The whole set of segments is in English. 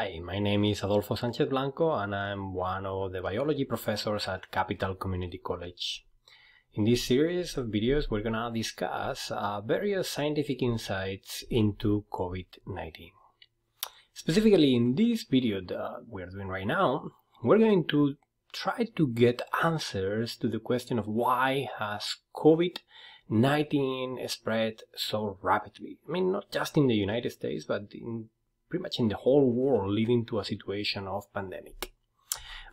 Hi, my name is Adolfo Sanchez Blanco and I'm one of the biology professors at Capital Community College. In this series of videos, we're gonna discuss uh, various scientific insights into COVID-19. Specifically in this video that we're doing right now, we're going to try to get answers to the question of why has COVID-19 spread so rapidly. I mean, not just in the United States, but in pretty much in the whole world leading to a situation of pandemic.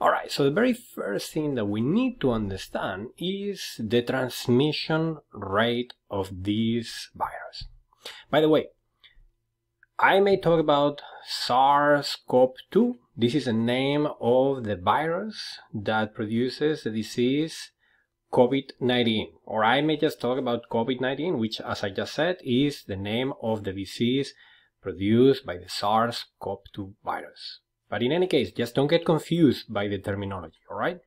Alright, so the very first thing that we need to understand is the transmission rate of this virus. By the way, I may talk about SARS-CoV-2. This is the name of the virus that produces the disease COVID-19. Or I may just talk about COVID-19, which as I just said, is the name of the disease produced by the SARS-CoV-2 virus. But in any case, just don't get confused by the terminology, all right?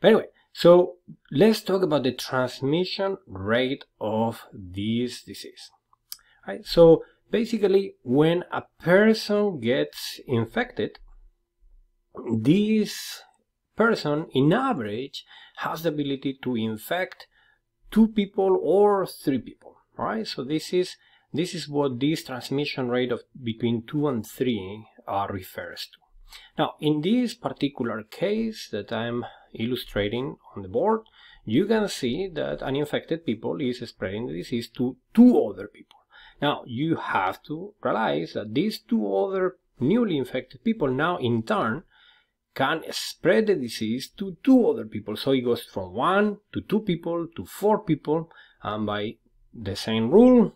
But anyway, so let's talk about the transmission rate of this disease. All right, so basically, when a person gets infected, this person, in average, has the ability to infect two people or three people, all right? So this is this is what this transmission rate of between 2 and 3 uh, refers to. Now, in this particular case that I'm illustrating on the board, you can see that an infected people is spreading the disease to two other people. Now, you have to realize that these two other newly infected people now, in turn, can spread the disease to two other people. So it goes from one to two people to four people, and by the same rule,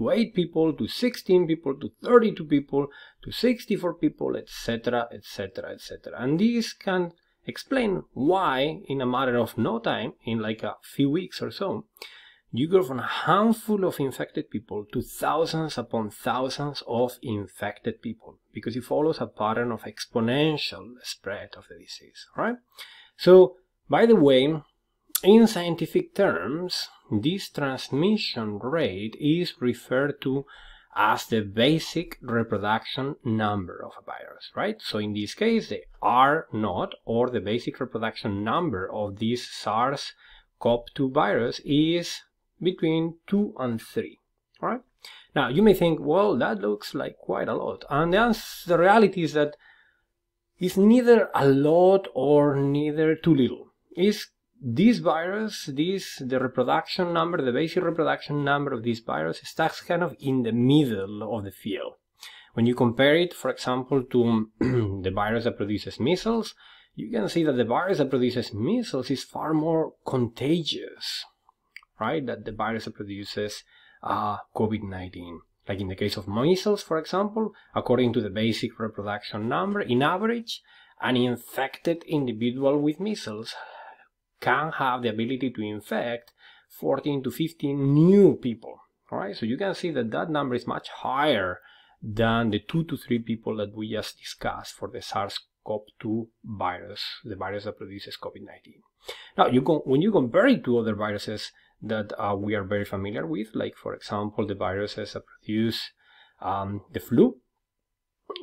to 8 people, to 16 people, to 32 people, to 64 people, etc, etc, etc. And this can explain why in a matter of no time, in like a few weeks or so, you go from a handful of infected people to thousands upon thousands of infected people because it follows a pattern of exponential spread of the disease, right? So, by the way, in scientific terms, this transmission rate is referred to as the basic reproduction number of a virus, right? So in this case, the R 0 or the basic reproduction number of this SARS-CoV-2 virus is between 2 and 3, right? Now, you may think, well, that looks like quite a lot. And the, answer, the reality is that it's neither a lot or neither too little. It's this virus, this the reproduction number, the basic reproduction number of this virus stacks kind of in the middle of the field. When you compare it, for example, to the virus that produces measles, you can see that the virus that produces measles is far more contagious, right, That the virus that produces uh, COVID-19. Like in the case of measles, for example, according to the basic reproduction number, in average, an infected individual with measles can have the ability to infect 14 to 15 new people. All right, so you can see that that number is much higher than the two to three people that we just discussed for the SARS-CoV-2 virus, the virus that produces COVID-19. Now, you go, when you compare it to other viruses that uh, we are very familiar with, like for example, the viruses that produce um, the flu,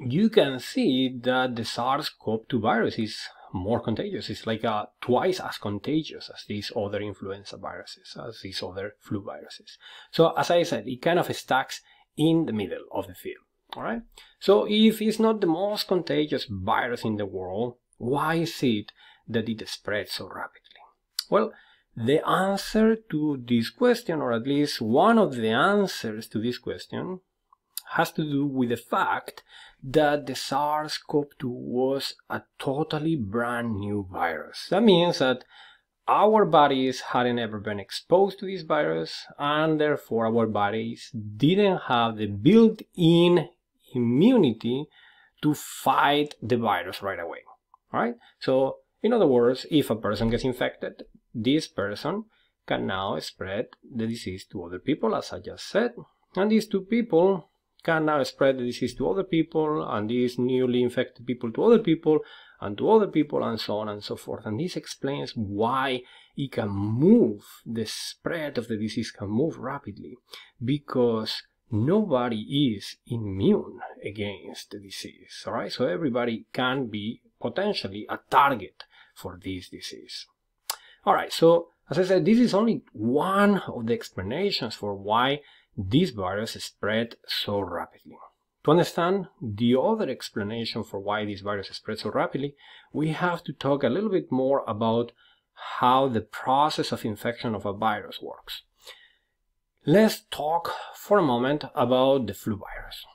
you can see that the SARS-CoV-2 virus is more contagious. It's like uh, twice as contagious as these other influenza viruses, as these other flu viruses. So as I said, it kind of stacks in the middle of the field. All right. So if it's not the most contagious virus in the world, why is it that it spreads so rapidly? Well, the answer to this question, or at least one of the answers to this question, has to do with the fact that the SARS-CoV-2 was a totally brand new virus. That means that our bodies hadn't ever been exposed to this virus and therefore our bodies didn't have the built-in immunity to fight the virus right away, right? So in other words, if a person gets infected, this person can now spread the disease to other people, as I just said. And these two people can now spread the disease to other people and these newly infected people to other people and to other people and so on and so forth. And this explains why it can move, the spread of the disease can move rapidly because nobody is immune against the disease, alright? So everybody can be potentially a target for this disease. Alright, so as I said, this is only one of the explanations for why this virus spread so rapidly. To understand the other explanation for why this virus spread so rapidly, we have to talk a little bit more about how the process of infection of a virus works. Let's talk for a moment about the flu virus.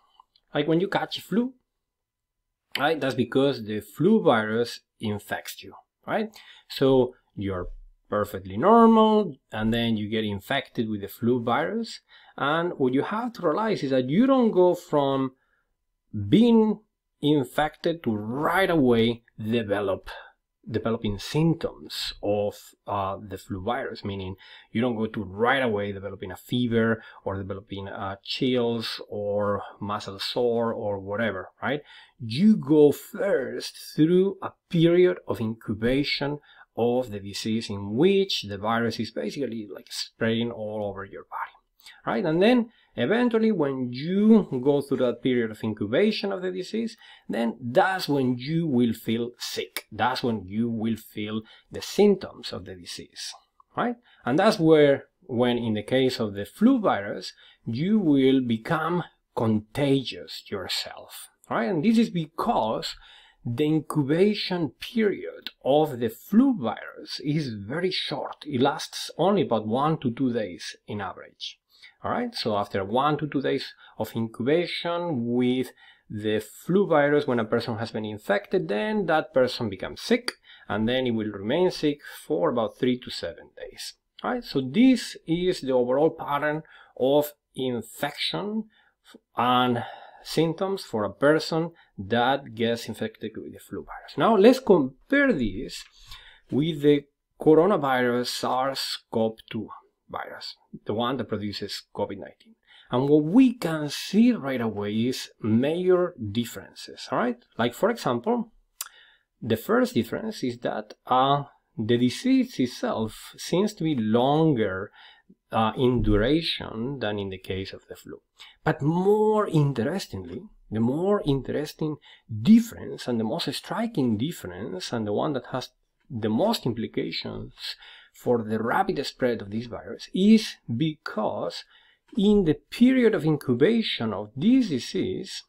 Like when you catch flu, right? That's because the flu virus infects you, right? So you're perfectly normal and then you get infected with the flu virus and what you have to realize is that you don't go from being infected to right away develop developing symptoms of uh, the flu virus, meaning you don't go to right away developing a fever or developing uh, chills or muscle sore or whatever, right? You go first through a period of incubation of the disease in which the virus is basically like spreading all over your body right? And then eventually when you go through that period of incubation of the disease, then that's when you will feel sick. That's when you will feel the symptoms of the disease, right? And that's where, when in the case of the flu virus, you will become contagious yourself, right? And this is because the incubation period of the flu virus is very short. It lasts only about one to two days in average. Alright, so after one to two days of incubation with the flu virus, when a person has been infected, then that person becomes sick and then it will remain sick for about three to seven days. Alright, so this is the overall pattern of infection and symptoms for a person that gets infected with the flu virus. Now let's compare this with the coronavirus SARS-CoV-2 virus, the one that produces COVID-19. And what we can see right away is major differences, all right? Like, for example, the first difference is that uh, the disease itself seems to be longer uh, in duration than in the case of the flu. But more interestingly, the more interesting difference and the most striking difference and the one that has the most implications for the rapid spread of this virus is because in the period of incubation of this disease,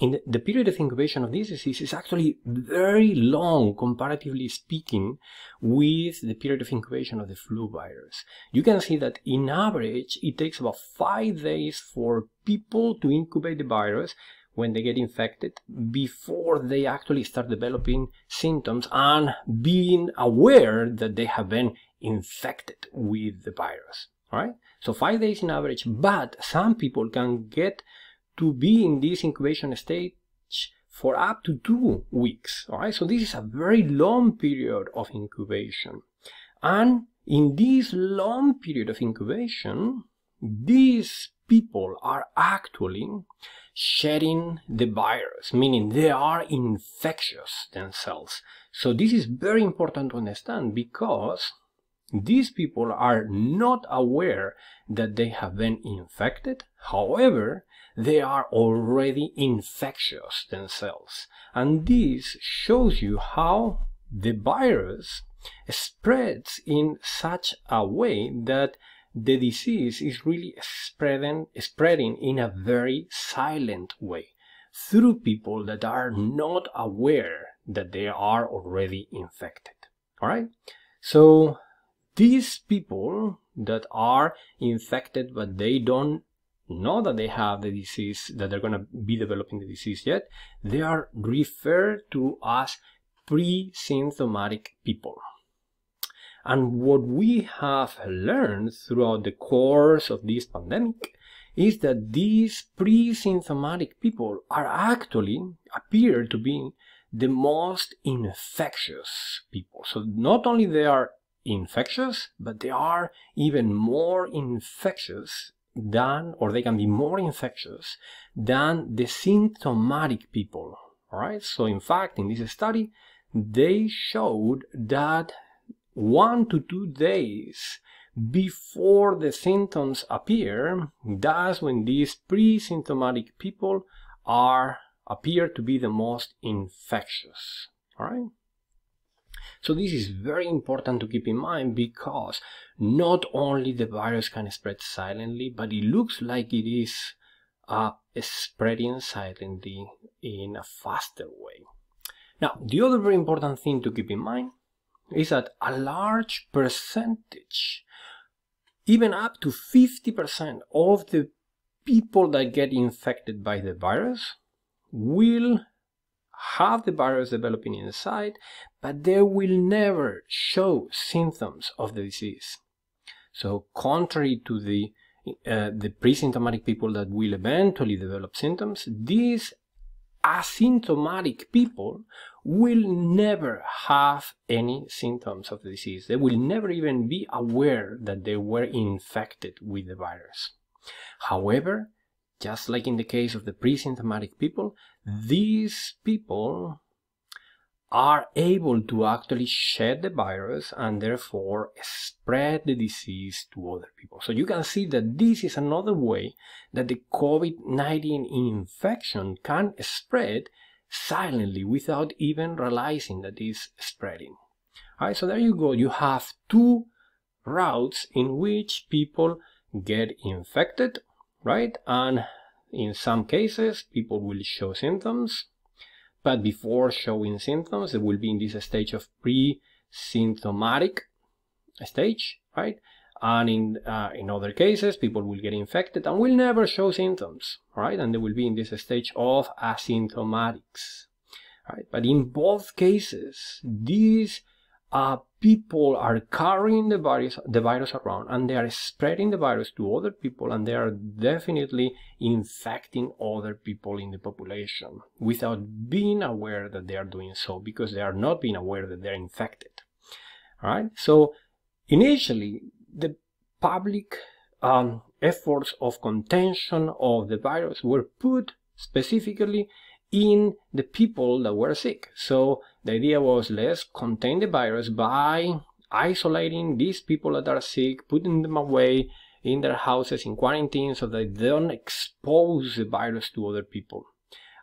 in the period of incubation of this disease is actually very long, comparatively speaking, with the period of incubation of the flu virus. You can see that in average, it takes about five days for people to incubate the virus when they get infected before they actually start developing symptoms and being aware that they have been infected with the virus. Right. so five days in average, but some people can get to be in this incubation stage for up to two weeks. All right, so this is a very long period of incubation, and in this long period of incubation, these people are actually shedding the virus, meaning they are infectious themselves. So this is very important to understand because these people are not aware that they have been infected. However, they are already infectious themselves. And this shows you how the virus spreads in such a way that the disease is really spreading, spreading in a very silent way through people that are not aware that they are already infected. All right. So these people that are infected, but they don't know that they have the disease, that they're going to be developing the disease yet, they are referred to as pre-symptomatic people. And what we have learned throughout the course of this pandemic is that these pre-symptomatic people are actually appear to be the most infectious people. So not only they are infectious, but they are even more infectious than, or they can be more infectious than the symptomatic people. All right. So in fact, in this study, they showed that one to two days before the symptoms appear, that's when these pre-symptomatic people are appear to be the most infectious. All right. So this is very important to keep in mind because not only the virus can spread silently, but it looks like it is uh, spreading silently in a faster way. Now, the other very important thing to keep in mind is that a large percentage, even up to 50% of the people that get infected by the virus will have the virus developing inside, but they will never show symptoms of the disease. So contrary to the uh, the pre-symptomatic people that will eventually develop symptoms, these asymptomatic people will never have any symptoms of the disease. They will never even be aware that they were infected with the virus. However, just like in the case of the pre-symptomatic people, these people are able to actually shed the virus and therefore spread the disease to other people. So you can see that this is another way that the COVID-19 infection can spread silently without even realizing that it's spreading. Alright, so there you go. You have two routes in which people get infected, right? And in some cases, people will show symptoms but before showing symptoms. It will be in this stage of pre-symptomatic stage, right? And in, uh, in other cases, people will get infected and will never show symptoms, right? And they will be in this stage of asymptomatics, right? But in both cases, these uh, people are carrying the virus, the virus around and they are spreading the virus to other people and they are definitely infecting other people in the population without being aware that they are doing so because they are not being aware that they're infected. All right. So initially, the public um, efforts of contention of the virus were put specifically in the people that were sick. So the idea was let's contain the virus by isolating these people that are sick, putting them away in their houses in quarantine so they don't expose the virus to other people.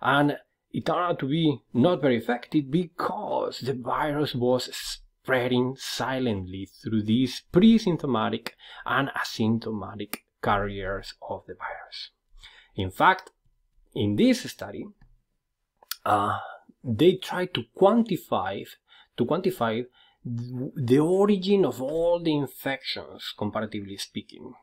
And it turned out to be not very effective because the virus was spreading silently through these pre-symptomatic and asymptomatic carriers of the virus. In fact, in this study, uh, they try to quantify to quantify the origin of all the infections, comparatively speaking.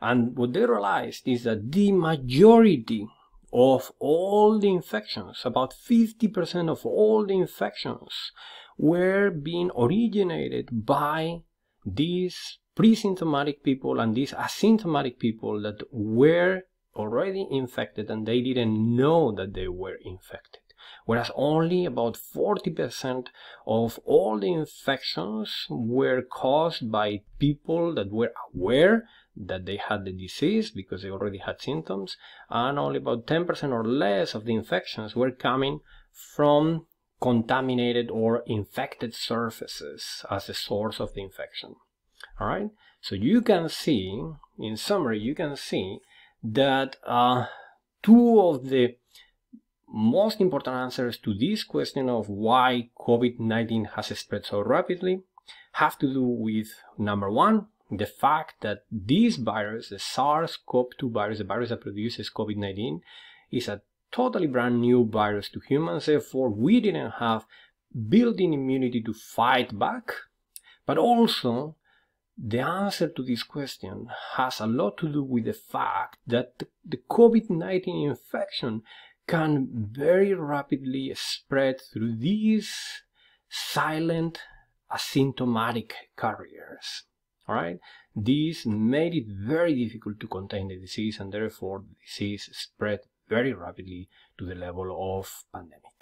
And what they realized is that the majority of all the infections, about 50% of all the infections, were being originated by these pre-symptomatic people and these asymptomatic people that were already infected and they didn't know that they were infected whereas only about 40% of all the infections were caused by people that were aware that they had the disease because they already had symptoms, and only about 10% or less of the infections were coming from contaminated or infected surfaces as the source of the infection. All right, so you can see, in summary, you can see that uh, two of the most important answers to this question of why COVID-19 has spread so rapidly have to do with number one, the fact that this virus, the SARS-CoV-2 virus, the virus that produces COVID-19, is a totally brand new virus to humans. Therefore, we didn't have built-in immunity to fight back. But also, the answer to this question has a lot to do with the fact that the COVID-19 infection can very rapidly spread through these silent asymptomatic carriers. All right, this made it very difficult to contain the disease and therefore the disease spread very rapidly to the level of pandemic.